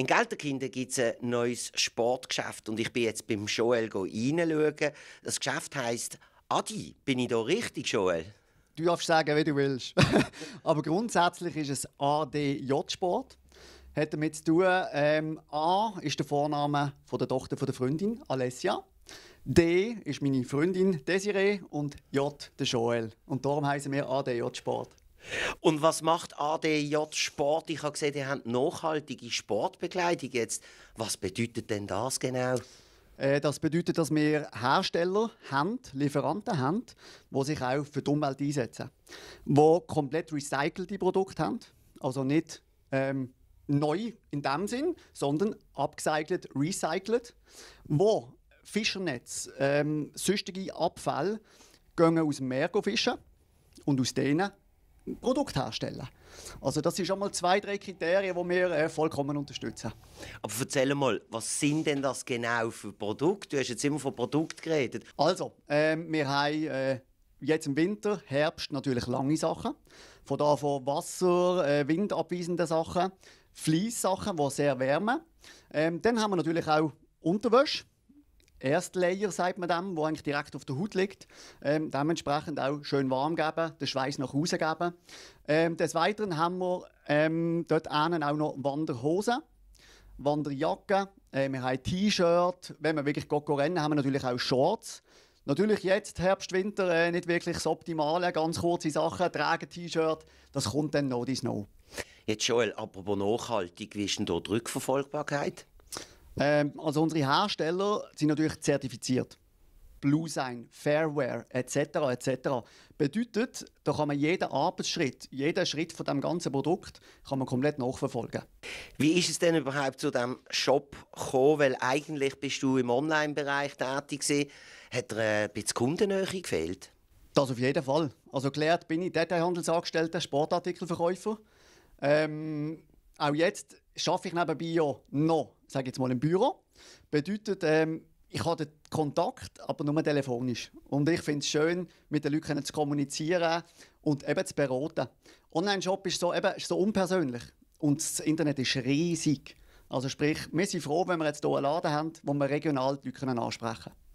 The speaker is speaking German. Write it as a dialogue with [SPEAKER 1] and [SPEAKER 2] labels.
[SPEAKER 1] In Gelterkinden gibt es ein neues Sportgeschäft und ich bin jetzt beim Joel reinschauen. Das Geschäft heisst Adi. Bin ich da richtig, Joel?
[SPEAKER 2] Du darfst sagen, wie du willst. Aber grundsätzlich ist es ADJ-Sport. Hat damit zu tun, ähm, A ist der Vorname von der Tochter von der Freundin, Alessia. D ist meine Freundin Desiree und J der Joel. Und darum heißen wir ADJ
[SPEAKER 1] Sport. Und was macht ADJ Sport? Ich habe gesehen, die haben nachhaltige Sportbekleidung jetzt. Was bedeutet denn das genau? Äh, das bedeutet, dass wir
[SPEAKER 2] Hersteller haben, Lieferanten haben, die sich auch für die Umwelt einsetzen. Die komplett recycelte Produkte haben. Also nicht ähm, neu in dem Sinn, sondern abgecycelt, recycelt. Wo Fischernetz, ähm, sonstige Abfälle gehen aus dem Meer fischen und aus denen Produkthersteller. Also das sind schon mal zwei, drei Kriterien, die wir
[SPEAKER 1] äh, vollkommen unterstützen. Aber erzähl mal, was sind denn das genau für Produkte? Du hast jetzt immer von Produkt geredet.
[SPEAKER 2] Also, äh, wir haben äh, jetzt im Winter, Herbst natürlich lange Sachen. Von da von Wasser, äh, windabweisende Sachen, Fleisssachen, die sehr wärmen. Ähm, dann haben wir natürlich auch Unterwäsche. Erstlayer, sagt man dem, wo eigentlich direkt auf der Haut liegt. Ähm, dementsprechend auch schön warm geben, den Schweiß nach raus geben. Ähm, des Weiteren haben wir ähm, dort einen auch noch Wanderhosen, Wanderjacken, äh, wir haben T-Shirt. Wenn wir wirklich gut rennen, haben wir natürlich auch Shorts. Natürlich jetzt, Herbst, Winter, äh, nicht wirklich das Optimale. Ganz kurze Sachen, tragen T-Shirt, das kommt dann noch die Snow.
[SPEAKER 1] Jetzt Joel, apropos Nachhaltig, wie ist denn dort die Rückverfolgbarkeit?
[SPEAKER 2] Ähm, also unsere Hersteller sind natürlich zertifiziert. Blue Sign, Fairware etc. etc. Bedeutet, da kann man jeden Arbeitsschritt, jeden Schritt von dem ganzen Produkt kann man komplett nachverfolgen.
[SPEAKER 1] Wie ist es denn überhaupt zu dem Shop gekommen? Weil eigentlich bist du im Online-Bereich tätig gewesen. Hat dir äh, ein bisschen Kundennähe gefehlt? Das auf jeden Fall. Also gelehrt bin ich
[SPEAKER 2] Detailhandelsangestellter, Sportartikelverkäufer. Ähm, auch jetzt schaffe ich nebenbei ja noch sage jetzt mal im Büro. Bedeutet, ähm, ich habe den Kontakt, aber nur telefonisch. Und ich finde es schön, mit den Leuten zu kommunizieren und eben zu beraten. Online-Shop ist, so, eben, ist so unpersönlich. Und das Internet ist riesig. Also sprich, wir sind froh, wenn wir jetzt hier einen Laden haben, wo wir regional die Leute ansprechen können.